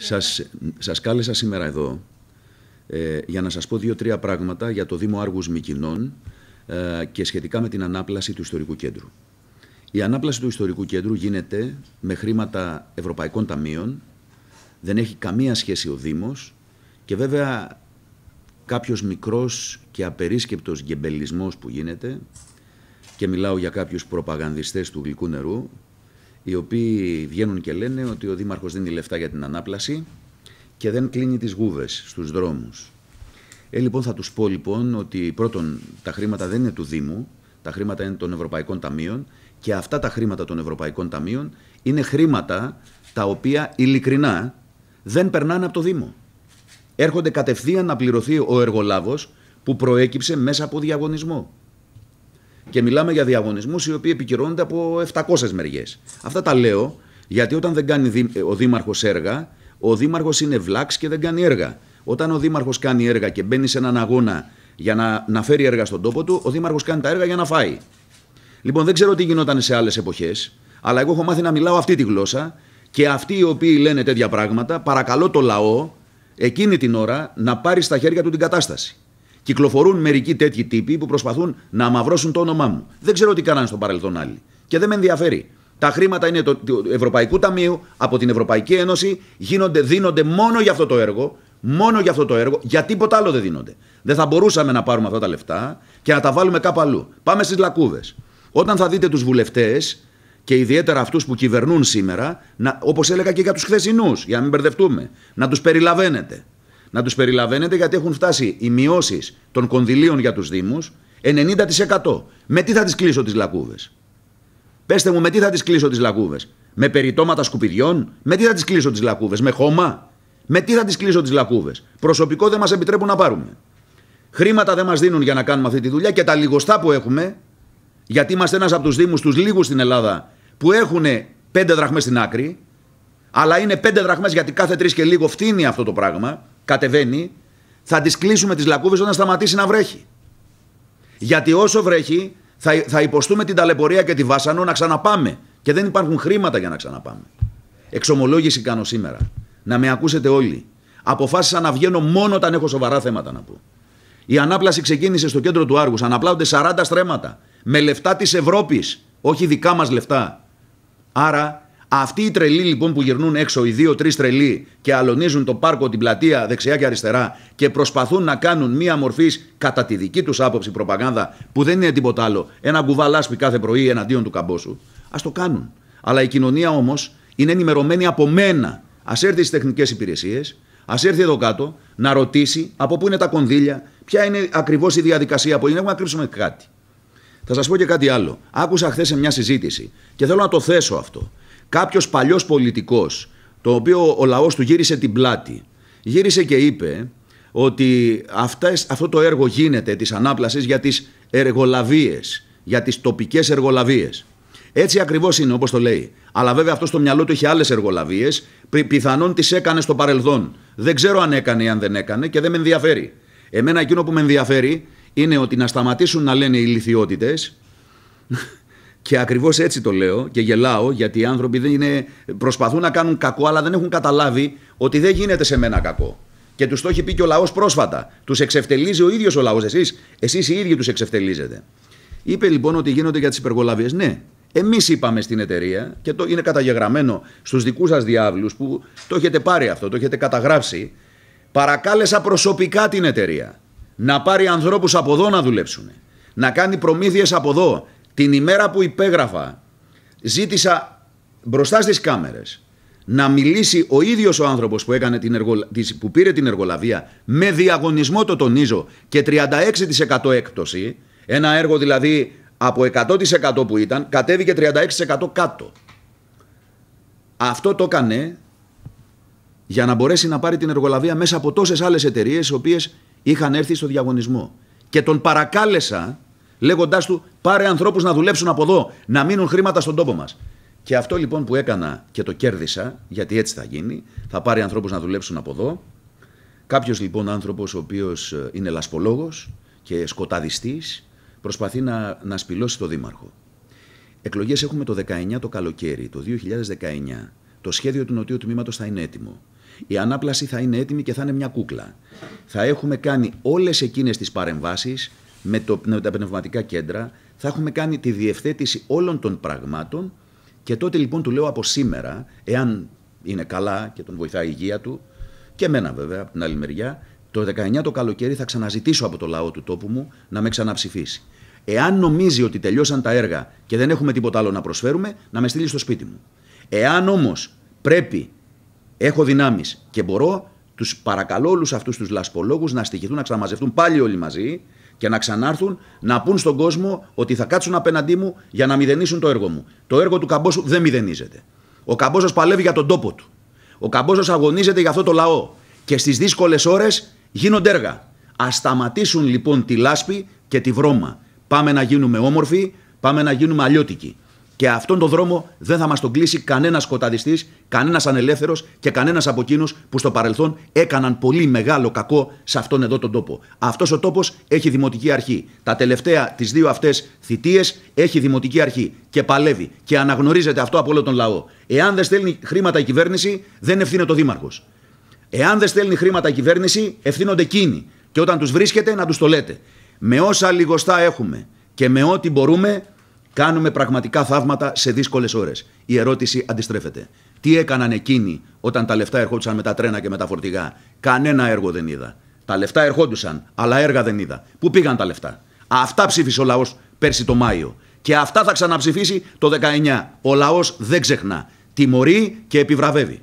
Σας, σας κάλεσα σήμερα εδώ ε, για να σας πω δύο-τρία πράγματα για το Δήμο Άργους Μικινών ε, και σχετικά με την ανάπλαση του Ιστορικού Κέντρου. Η ανάπλαση του Ιστορικού Κέντρου γίνεται με χρήματα Ευρωπαϊκών Ταμείων, δεν έχει καμία σχέση ο Δήμος και βέβαια κάποιος μικρός και απερίσκεπτος γεμπελισμός που γίνεται και μιλάω για κάποιους προπαγανδιστές του γλυκού νερού οι οποίοι βγαίνουν και λένε ότι ο Δήμαρχος δίνει λεφτά για την ανάπλαση και δεν κλείνει τις γούβες στους δρόμους. Ε, λοιπόν, θα τους πω λοιπόν ότι πρώτον τα χρήματα δεν είναι του Δήμου, τα χρήματα είναι των Ευρωπαϊκών Ταμείων και αυτά τα χρήματα των Ευρωπαϊκών Ταμείων είναι χρήματα τα οποία ειλικρινά δεν περνάνε από το Δήμο. Έρχονται κατευθείαν να πληρωθεί ο εργολάβος που προέκυψε μέσα από διαγωνισμό. Και μιλάμε για διαγωνισμούς οι οποίοι επικυρώνονται από 700 μεριές. Αυτά τα λέω γιατί όταν δεν κάνει ο Δήμαρχος έργα, ο Δήμαρχος είναι βλάξ και δεν κάνει έργα. Όταν ο Δήμαρχος κάνει έργα και μπαίνει σε έναν αγώνα για να, να φέρει έργα στον τόπο του, ο Δήμαρχος κάνει τα έργα για να φάει. Λοιπόν, δεν ξέρω τι γινόταν σε άλλες εποχές, αλλά εγώ έχω μάθει να μιλάω αυτή τη γλώσσα και αυτοί οι οποίοι λένε τέτοια πράγματα, παρακαλώ το λαό εκείνη την ώρα να πάρει στα χέρια του την κατάσταση. Κυκλοφορούν μερικοί τέτοιοι τύποι που προσπαθούν να αμαυρώσουν το όνομά μου. Δεν ξέρω τι κάνανε στο παρελθόν άλλοι. Και δεν με ενδιαφέρει. Τα χρήματα είναι το, του Ευρωπαϊκού Ταμείου, από την Ευρωπαϊκή Ένωση, γίνονται, δίνονται μόνο για αυτό το έργο. Μόνο για αυτό το έργο, για τίποτα άλλο δεν δίνονται. Δεν θα μπορούσαμε να πάρουμε αυτά τα λεφτά και να τα βάλουμε κάπου αλλού. Πάμε στις λακκούδε. Όταν θα δείτε τους βουλευτές και ιδιαίτερα αυτούς που κυβερνούν σήμερα, όπως έλεγα και για τους χθεσινούς, για να μην μπερδευτούμε, να τους περιλαβαίνετε να τους περιλαβαίνετε γιατί έχουν φτάσει οι μειώσεις των κονδυλίων για τους Δήμους 90%. Με τι θα τις κλείσω τις λακκούβες. Πετε μου, με τι θα τις κλείσω τις λακκούβες. Με περιτώματα σκουπιδιών. Με τι θα τις κλείσω τις λακκούβες. Με χώμα. Με τι θα τις κλείσω τις λακκούβες. Προσωπικό δεν μας επιτρέπουν να πάρουμε. Χρήματα δεν μας δίνουν για να κάνουμε αυτή τη δουλειά και τα λιγοστά που έχουμε, γιατί είμαστε ένας από τους Δήμους, τους λίγους στην Ελλάδα, που έχουν πέντε δραχμές στην άκρη, αλλά είναι πέντε δραχμές γιατί κάθε τρεις και λίγο φτύνει αυτό το πράγμα, κατεβαίνει, θα τις κλείσουμε τις λακκούβες όταν σταματήσει να βρέχει. Γιατί όσο βρέχει θα, θα υποστούμε την ταλαιπωρία και τη βάσανο να ξαναπάμε. Και δεν υπάρχουν χρήματα για να ξαναπάμε. Εξομολόγηση κάνω σήμερα. Να με ακούσετε όλοι. Αποφάσισα να βγαίνω μόνο όταν έχω σοβαρά θέματα να πω. Η ανάπλαση ξεκίνησε στο κέντρο του Άργους, Αναπλάονται 40 στρέμματα. Με λεφτά της Ευρώπης, Όχι δικά μας λεφτά. Άρα αυτοί οι τρελοί λοιπόν που γυρνούν έξω, οι δύο-τρει τρελοί και αλωνίζουν το πάρκο, την πλατεία δεξιά και αριστερά και προσπαθούν να κάνουν μία μορφή κατά τη δική τους άποψη προπαγάνδα που δεν είναι τίποτα άλλο. Ένα λάσπη κάθε πρωί εναντίον του καμπόσου. Ας το κάνουν. Αλλά η κοινωνία όμως είναι ενημερωμένη από μένα. Ας έρθει στις τεχνικές υπηρεσίες, ας έρθει εδώ κάτω να ρωτήσει από πού είναι τα κονδύλια, ποια είναι ακριβώς η διαδικασία που είναι. Έχουμε να κρύψουμε κάτι. Θα σας πω και κάτι άλλο. Άκουσα χθες σε μια συζήτηση και θέλω να το θέσω αυτό κάποιος παλιός πολιτικός, το οποίο ο λαός του γύρισε την πλάτη, γύρισε και είπε ότι αυτές, αυτό το έργο γίνεται της ανάπλασης για τις εργολαβίες, για τις τοπικές εργολαβίες. Έτσι ακριβώς είναι, όπως το λέει. Αλλά βέβαια αυτό στο μυαλό του είχε άλλες εργολαβίες. Πιθανόν τις έκανε στο παρελθόν. Δεν ξέρω αν έκανε ή αν δεν έκανε και δεν με ενδιαφέρει. Εμένα εκείνο που με ενδιαφέρει είναι ότι να σταματήσουν να λένε οι λυθιότητες... Και ακριβώς έτσι το λέω και γελάω, γιατί οι άνθρωποι δεν είναι, προσπαθούν να κάνουν κακό, αλλά δεν έχουν καταλάβει ότι δεν γίνεται σε μένα κακό. Και τους το έχει πει και ο λαός πρόσφατα. Τους εξευτελίζει ο ίδιος ο λαός. Εσείς εσείς οι ίδιοι τους εξευτελίζετε. Είπε λοιπόν ότι γίνονται για τις υπεργολαβίες. Ναι, εμείς είπαμε στην εταιρεία και το είναι καταγεγραμμένο στους δικούς σας διάβλους που το έχετε πάρει αυτό, το έχετε καταγράψει. Παρακάλεσα προσωπικά την εταιρεία να πάρει ανθρώπους από εδώ να δουλέψουν, να κάνει προμήθειες από εδώ, την ημέρα που υπέγραφα ζήτησα μπροστά στις κάμερες να μιλήσει ο ίδιος ο άνθρωπος που, έκανε την που πήρε την εργολαβία με διαγωνισμό το τονίζω και 36% έκπτωση, ένα έργο δηλαδή από 100% που ήταν κατέβηκε 36% κάτω. Αυτό το έκανε για να μπορέσει να πάρει την εργολαβία μέσα από τόσες άλλες εταιρείες οι οποίες είχαν έρθει στο διαγωνισμό. Και τον παρακάλεσα λέγοντάς του: Πάρε ανθρώπους να δουλέψουν από εδώ, να μείνουν χρήματα στον τόπο μας. Και αυτό λοιπόν που έκανα και το κέρδισα, γιατί έτσι θα γίνει, θα πάρει ανθρώπους να δουλέψουν από εδώ. Κάποιος λοιπόν άνθρωπος, ο οποίος ε, είναι λασπολόγος και σκοταδιστής, προσπαθεί να, να σπηλώσει το Δήμαρχο. Εκλογές έχουμε το 19 το καλοκαίρι, το 2019. Το σχέδιο του Νοτιού Τμήματος θα είναι έτοιμο. Η ανάπλαση θα είναι έτοιμη και θα είναι μια κούκλα. Θα έχουμε κάνει όλες εκείνες τις παρεμβάσεις με, το, με τα πνευματικά κέντρα, θα έχουμε κάνει τη διευθέτηση όλων των πραγμάτων και τότε λοιπόν του λέω από σήμερα, εάν είναι καλά και τον βοηθά η υγεία του, και εμένα βέβαια από την άλλη μεριά, το 19 το καλοκαίρι θα ξαναζητήσω από το λαό του τόπου μου να με ξαναψηφίσει. Εάν νομίζει ότι τελειώσαν τα έργα και δεν έχουμε τίποτα άλλο να προσφέρουμε, να με στείλει στο σπίτι μου. Εάν όμως πρέπει, έχω δυνάμεις και μπορώ, τους παρακαλώ όλους αυτούς τους λασπολόγους να στοιχηθούν, να ξαναμαζευτούν πάλι όλοι μαζί και να ξανάρθουν να πούν στον κόσμο ότι θα κάτσουν απέναντί μου για να μηδενίσουν το έργο μου. Το έργο του Καμπόσου δεν μηδενίζεται. Ο Καμπόσος παλεύει για τον τόπο του. Ο Καμπόσος αγωνίζεται για αυτό το λαό. Και στις δύσκολες ώρες γίνονται έργα. Ας σταματήσουν λοιπόν τη λάσπη και τη βρώμα. Πάμε να γίνουμε όμορφοι, πάμε να γίνουμε αλλιώτικοι. Και αυτόν τον δρόμο δεν θα μας τον κλείσει κανένας σκοταδιστής, κανένας ανελεύθερος και κανένας από εκείνους που στο παρελθόν έκαναν πολύ μεγάλο κακό σε αυτόν εδώ τον τόπο. Αυτός ο τόπος έχει δημοτική αρχή. Τα τελευταία τις δύο αυτές θητείες έχει δημοτική αρχή και παλεύει και αναγνωρίζεται αυτό από όλο τον λαό. Εάν δεν στέλνει χρήματα η κυβέρνηση, δεν ευθύνεται ο Δήμαρχος. Εάν δεν στέλνει χρήματα η κυβέρνηση, ευθύνονται εκείνοι. Και όταν τους βρίσκεται, να τους το λέτε. Με όσα λιγοστά έχουμε και με ό,τι μπορούμε, Κάνουμε πραγματικά θαύματα σε δύσκολες ώρες. Η ερώτηση αντιστρέφεται. Τι έκαναν εκείνοι όταν τα λεφτά ερχόντουσαν με τα τρένα και με τα φορτηγά. Κανένα έργο δεν είδα. Τα λεφτά ερχόντουσαν, αλλά έργα δεν είδα. Πού πήγαν τα λεφτά. Αυτά ψήφισε ο λαός πέρσι το Μάιο. Και αυτά θα ξαναψηφίσει το 19. Ο λαός δεν ξεχνά. Τιμωρεί και επιβραβεύει.